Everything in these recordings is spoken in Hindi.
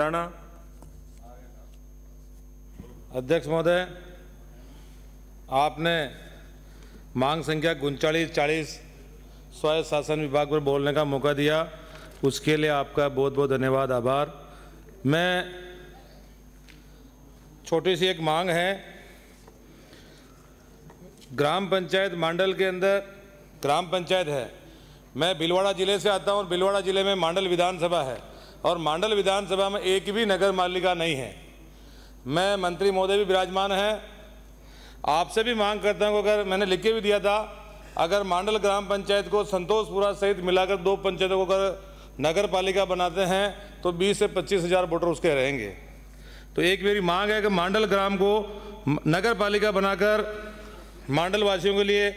राणा अध्यक्ष महोदय आपने मांग संख्या उनचालीस चालीस स्वायत्त शासन विभाग पर बोलने का मौका दिया उसके लिए आपका बहुत बहुत धन्यवाद आभार मैं छोटी सी एक मांग है ग्राम पंचायत मांडल के अंदर ग्राम पंचायत है मैं भिलवाड़ा ज़िले से आता हूँ और भिलवाड़ा ज़िले में मांडल विधानसभा है और मांडल विधानसभा में एक भी नगर मालिका नहीं है मैं मंत्री महोदय भी विराजमान हैं आपसे भी मांग करता हूँ अगर मैंने लिख के भी दिया था अगर मांडल ग्राम पंचायत को संतोषपुरा सहित मिलाकर दो पंचायतों को अगर नगर पालिका बनाते हैं तो 20 से पच्चीस हज़ार वोटर उसके रहेंगे तो एक मेरी मांग है कि मांडल ग्राम को नगर पालिका बनाकर मांडल वासियों के लिए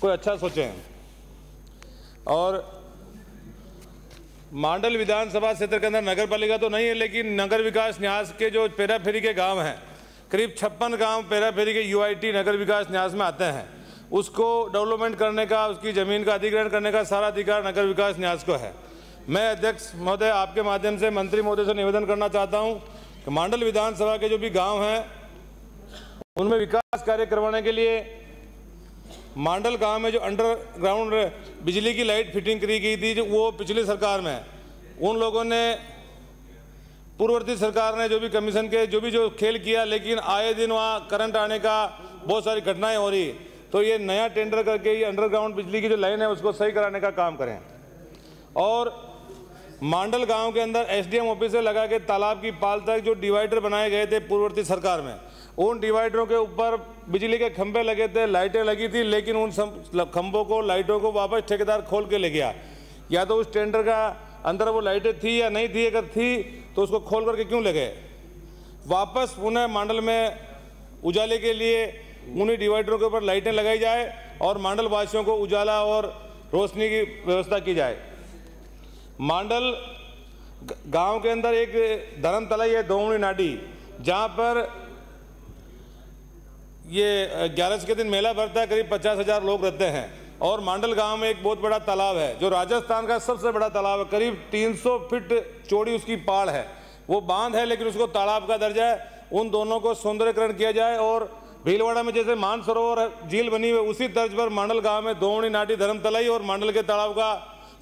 कोई अच्छा सोचें और मांडल विधानसभा क्षेत्र के अंदर नगर पालिका तो नहीं है लेकिन नगर विकास न्यास के जो पेराफेरी के गांव हैं करीब छप्पन गांव पेराफेरी के यूआईटी नगर विकास न्यास में आते हैं उसको डेवलपमेंट करने का उसकी ज़मीन का अधिग्रहण करने का सारा अधिकार नगर विकास न्यास को है मैं अध्यक्ष महोदय आपके माध्यम से मंत्री महोदय से निवेदन करना चाहता हूँ कि मांडल विधानसभा के जो भी गाँव हैं उनमें विकास कार्य करवाने के लिए मांडल गांव में जो अंडरग्राउंड बिजली की लाइट फिटिंग करी गई थी जो वो पिछली सरकार में उन लोगों ने पूर्ववर्ती सरकार ने जो भी कमीशन के जो भी जो खेल किया लेकिन आए दिन वहाँ करंट आने का बहुत सारी घटनाएं हो रही तो ये नया टेंडर करके ये अंडरग्राउंड बिजली की जो लाइन है उसको सही कराने का काम करें और मांडल गांव के अंदर एसडीएम ऑफिस से लगा के तालाब की पाल तक जो डिवाइडर बनाए गए थे पूर्ववर्ती सरकार में उन डिवाइडरों के ऊपर बिजली के खंभे लगे थे लाइटें लगी थी लेकिन उन खंभों को लाइटों को वापस ठेकेदार खोल के ले गया या तो उस टेंडर का अंदर वो लाइटें थी या नहीं थी अगर थी तो उसको खोल करके क्यों ले गए वापस पुनः मांडल में उजाले के लिए उन्हीं डिवाइडरों के ऊपर लाइटें लगाई जाए और मांडल वासियों को उजाला और रोशनी की व्यवस्था की जाए मांडल गांव के अंदर एक धर्मतला है दोमड़ी नाडी जहाँ पर ये ग्यारस के दिन मेला भरता है करीब पचास हज़ार लोग रहते हैं और मांडल गांव में एक बहुत बड़ा तालाब है जो राजस्थान का सबसे बड़ा तालाब है करीब 300 फीट चौड़ी उसकी पाड़ है वो बांध है लेकिन उसको तालाब का दर्जा है उन दोनों को सौंदर्यकरण किया जाए और भीलवाड़ा में जैसे मानसरोवर झील बनी हुई उसी तर्ज पर मांडल गाँव में दोवणी नाटी धर्म और मांडल के तालाब का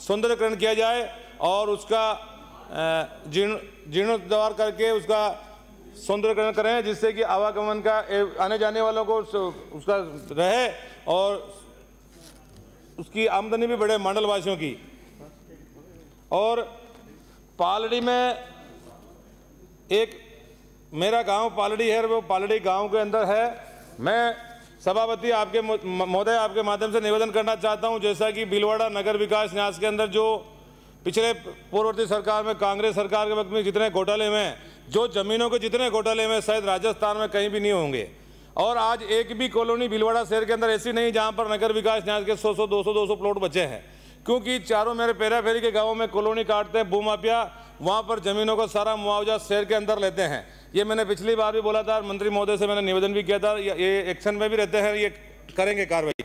सौंदर्यकरण किया जाए और उसका जीर्ण जीर्णोद्वार करके उसका सौंदर्यकरण करें जिससे कि आवागमन का आने जाने वालों को उसका रहे और उसकी आमदनी भी बढ़े मंडलवासियों की और पालड़ी में एक मेरा गांव पालड़ी है वो पालड़ी गांव के अंदर है मैं सभापति आपके महोदय आपके माध्यम से निवेदन करना चाहता हूं जैसा कि बिलवाड़ा नगर विकास न्यास के अंदर जो पिछले पूर्ववर्ती सरकार में कांग्रेस सरकार के वक्त में जितने घोटाले में जो ज़मीनों के जितने घोटाले में शायद राजस्थान में कहीं भी नहीं होंगे और आज एक भी कॉलोनी भीलवाड़ा शहर के अंदर ऐसी नहीं जहाँ पर नगर विकास न्यास के सौ सौ दो सौ दो सौ प्लॉट बचे हैं क्योंकि चारों मेरे पेरा फेरी के गांवों में कॉलोनी काटते हैं भूमाफिया वहाँ पर ज़मीनों का सारा मुआवजा शहर के अंदर लेते हैं ये मैंने पिछली बार भी बोला था मंत्री महोदय से मैंने निवेदन भी किया था ये एक्शन में भी रहते हैं ये करेंगे कार्रवाई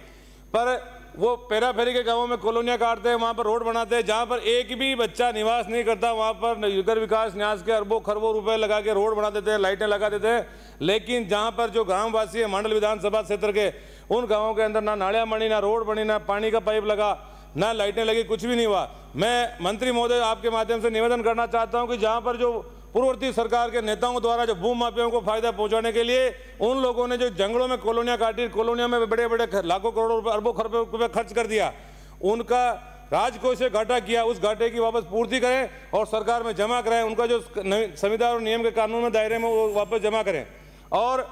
पर वो पेरा फेरी के गाँवों में कॉलोनियाँ काटते हैं वहाँ पर रोड बनाते हैं जहाँ पर एक भी बच्चा निवास नहीं करता वहाँ पर नगर विकास न्यास के अरबों खरबों रुपए लगा के रोड बना देते हैं लाइटें लगा देते हैं लेकिन जहाँ पर जो ग्रामवासी है मंडल विधानसभा क्षेत्र के उन गाँवों के अंदर ना नालियाँ बनी ना रोड बनी ना पानी का पाइप लगा ना लाइटें लगी कुछ भी नहीं हुआ मैं मंत्री महोदय आपके माध्यम से निवेदन करना चाहता हूँ कि जहाँ पर जो पूर्ववर्ती सरकार के नेताओं द्वारा जो भूम को फायदा पहुंचाने के लिए उन लोगों ने जो जंगलों में कॉलोनियां काटी कॉलोनियों में बड़े बड़े लाखों करोड़ों रुपए अरबों खरबों रुपये खर्च कर दिया उनका राजकोष से घाटा किया उस घाटे की वापस पूर्ति करें और सरकार में जमा करें उनका जो संविधान और नियम के कानून में दायरे में वो वापस जमा करें और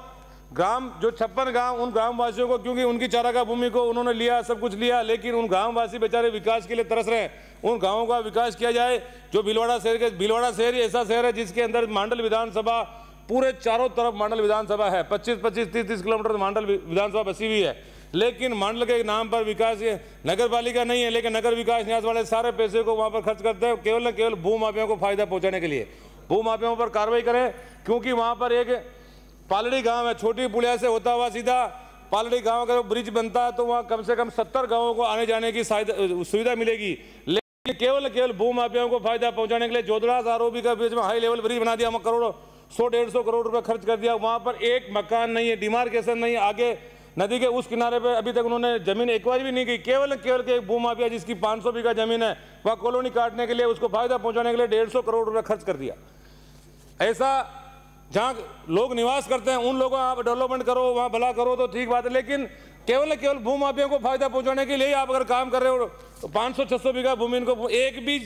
ग्राम जो छप्पन गांव उन ग्रामवासियों को क्योंकि उनकी चारागा भूमि को उन्होंने लिया सब कुछ लिया लेकिन उन ग्रामवासी बेचारे विकास के लिए तरस रहे उन गांवों का विकास किया जाए जो भिलवाड़ा शहर के भिलवाड़ा शहर ही ऐसा शहर है जिसके अंदर मांडल विधानसभा पूरे चारों तरफ मांडल विधानसभा है पच्चीस पच्चीस तीस तीस किलोमीटर तो मांडल विधानसभा बसी हुई है लेकिन मांडल के नाम पर विकास नगर पालिका नहीं है लेकिन नगर विकास न्यास वाले सारे पैसे को वहाँ पर खर्च करते हैं केवल न केवल भूमाफियाओं को फायदा पहुँचाने के लिए भूमाफियाओं पर कार्रवाई करें क्योंकि वहाँ पर एक पालड़ी गांव है छोटी पुलिया से होता हुआ सीधा पालड़ी गांव जो ब्रिज बनता है तो वहाँ कम से कम सत्तर गांवों को आने जाने की सुविधा मिलेगी लेकिन केवल केवल भूमाफियाओं को फायदा पहुंचाने के लिए जोधराज आरोपी का बीच में हाई लेवल ब्रिज बना दिया करोड़ों सौ डेढ़ सौ करोड़ रुपए खर्च कर दिया वहाँ पर एक मकान नहीं है डिमार्केशन नहीं है आगे नदी के उस किनारे पे अभी तक उन्होंने जमीन एक बार भी नहीं की केवल केवल के एक भूमाफिया जिसकी 500 बीघा जमीन है वह कॉलोनी काटने के लिए उसको फायदा पहुंचाने के लिए 150 करोड़ रुपए खर्च कर दिया ऐसा जहाँ लोग निवास करते हैं उन लोगों आप डेवलपमेंट करो वहाँ भला करो तो ठीक बात है लेकिन केवल केवल भूमाफियों को फायदा पहुंचाने के लिए आप अगर काम कर रहे हो तो पाँच सौ छह सौ बीघा भूमि इनको एक भी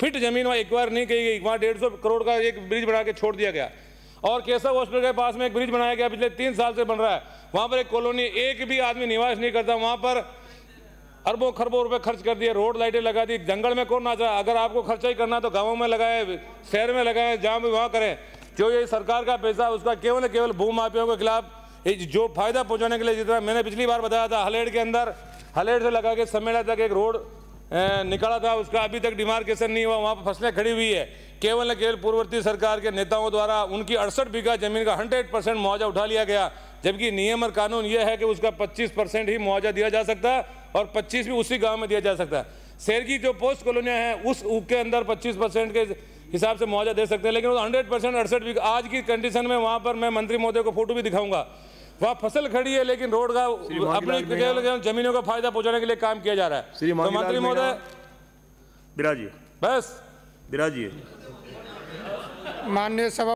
फिट जमीन वहाँ बार नहीं कही गई वहाँ डेढ़ सौ करोड़ का एक ब्रिज बना के छोड़ दिया गया और केशव हॉस्पिटल के पास में एक ब्रिज बनाया गया पिछले तीन साल से बन रहा है वहाँ पर एक कॉलोनी एक भी आदमी निवास नहीं करता वहाँ पर अरबों खरबों रुपए खर्च कर दिए रोड लाइटें लगा दी जंगल में कौन ना अगर आपको खर्चा ही करना तो गाँव में लगाए शहर में लगाए जहाँ भी वहाँ करें जो ये सरकार का पैसा उसका केवल केवल भूमाफियों के खिलाफ जो फायदा पहुंचाने के लिए जितना मैंने पिछली बार बताया था हलेड़ के अंदर हलेड़ से लगा के सम्मेलन तक एक रोड निकाला था उसका अभी तक डिमार्केशन नहीं हुआ वहाँ पर फसलें खड़ी हुई है केवल न केवल पूर्ववर्ती सरकार के नेताओं द्वारा उनकी अड़सठ बीघा जमीन का हंड्रेड परसेंट मुआवजा उठा लिया गया जबकि नियम और कानून यह है कि उसका पच्चीस परसेंट ही मुआवजा दिया जा सकता है और पच्चीस भी उसी गाँव में दिया जा सकता है शहर की जो पोस्ट कॉलोनियाँ हैं उस के अंदर पच्चीस परसेंट के हिसाब से मुआवजा दे सकते हैं लेकिन वो हंड्रेड परसेंट अड़सठ आज की कंडीशन में वहाँ पर मैं मंत्री महोदय को फोटो भी दिखाऊंगा वहाँ फसल खड़ी है लेकिन रोड का अपने जमीनों का फायदा पहुंचाने के लिए काम किया जा रहा है तो मंत्री महोदय बिराजी बस बिराजी माननीय सभा